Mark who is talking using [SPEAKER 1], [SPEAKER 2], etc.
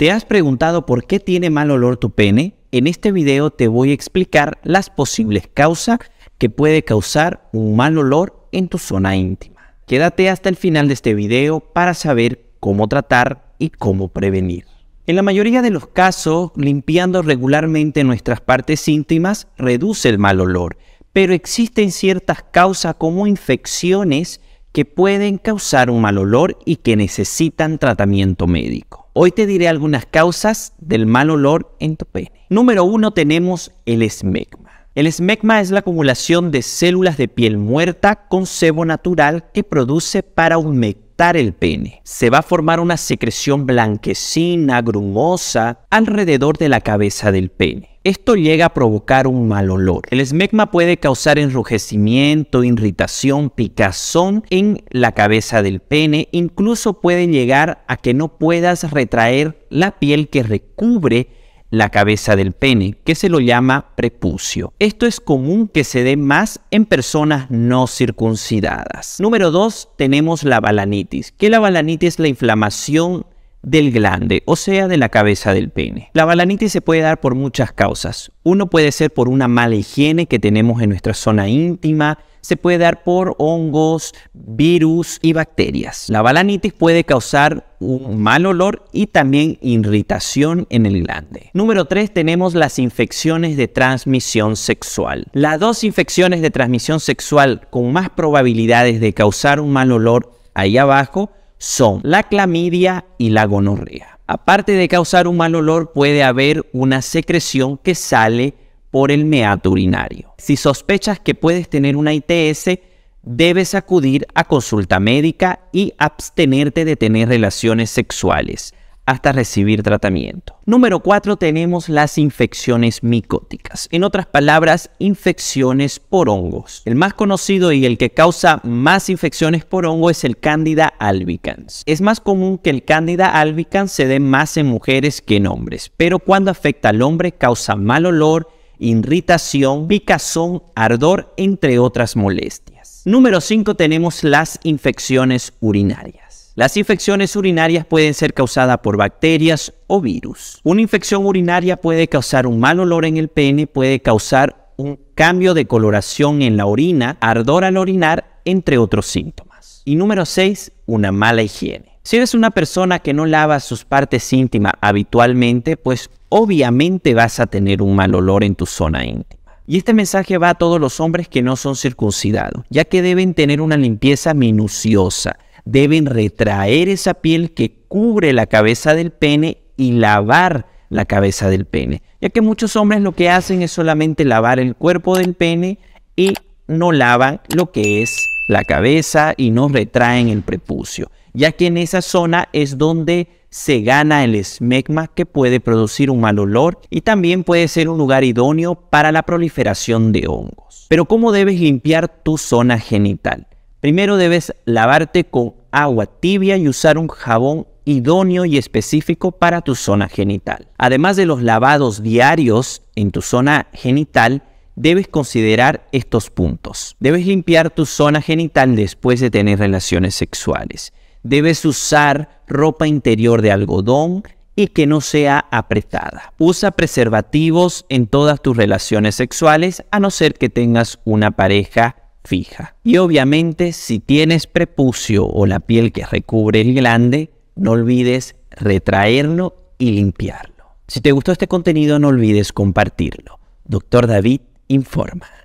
[SPEAKER 1] ¿Te has preguntado por qué tiene mal olor tu pene? En este video te voy a explicar las posibles causas que puede causar un mal olor en tu zona íntima. Quédate hasta el final de este video para saber cómo tratar y cómo prevenir. En la mayoría de los casos, limpiando regularmente nuestras partes íntimas reduce el mal olor, pero existen ciertas causas como infecciones que pueden causar un mal olor y que necesitan tratamiento médico. Hoy te diré algunas causas del mal olor en tu pene. Número 1 tenemos el esmegma. El esmegma es la acumulación de células de piel muerta con sebo natural que produce para humectar el pene. Se va a formar una secreción blanquecina, grumosa, alrededor de la cabeza del pene. Esto llega a provocar un mal olor. El esmegma puede causar enrojecimiento, irritación, picazón en la cabeza del pene. Incluso puede llegar a que no puedas retraer la piel que recubre la cabeza del pene, que se lo llama prepucio. Esto es común que se dé más en personas no circuncidadas. Número 2, tenemos la balanitis, que la balanitis es la inflamación del glande, o sea, de la cabeza del pene. La balanitis se puede dar por muchas causas. Uno puede ser por una mala higiene que tenemos en nuestra zona íntima, se puede dar por hongos, virus y bacterias. La balanitis puede causar un mal olor y también irritación en el glande. Número 3 tenemos las infecciones de transmisión sexual. Las dos infecciones de transmisión sexual con más probabilidades de causar un mal olor ahí abajo son la clamidia y la gonorrea. Aparte de causar un mal olor puede haber una secreción que sale por el meato urinario. Si sospechas que puedes tener una ITS, debes acudir a consulta médica y abstenerte de tener relaciones sexuales hasta recibir tratamiento. Número 4 tenemos las infecciones micóticas, en otras palabras, infecciones por hongos. El más conocido y el que causa más infecciones por hongo es el Candida albicans. Es más común que el Candida albicans se dé más en mujeres que en hombres, pero cuando afecta al hombre causa mal olor, irritación, picazón, ardor, entre otras molestias. Número 5 tenemos las infecciones urinarias. Las infecciones urinarias pueden ser causadas por bacterias o virus. Una infección urinaria puede causar un mal olor en el pene, puede causar un cambio de coloración en la orina, ardor al orinar, entre otros síntomas. Y número 6, una mala higiene. Si eres una persona que no lava sus partes íntimas habitualmente, pues obviamente vas a tener un mal olor en tu zona íntima. Y este mensaje va a todos los hombres que no son circuncidados, ya que deben tener una limpieza minuciosa, deben retraer esa piel que cubre la cabeza del pene y lavar la cabeza del pene, ya que muchos hombres lo que hacen es solamente lavar el cuerpo del pene y no lavan lo que es la cabeza y no retraen el prepucio, ya que en esa zona es donde se gana el esmegma que puede producir un mal olor y también puede ser un lugar idóneo para la proliferación de hongos. Pero ¿cómo debes limpiar tu zona genital? Primero debes lavarte con agua tibia y usar un jabón idóneo y específico para tu zona genital. Además de los lavados diarios en tu zona genital, debes considerar estos puntos. Debes limpiar tu zona genital después de tener relaciones sexuales. Debes usar ropa interior de algodón y que no sea apretada. Usa preservativos en todas tus relaciones sexuales a no ser que tengas una pareja fija. Y obviamente si tienes prepucio o la piel que recubre el glande, no olvides retraerlo y limpiarlo. Si te gustó este contenido no olvides compartirlo. Doctor David informa.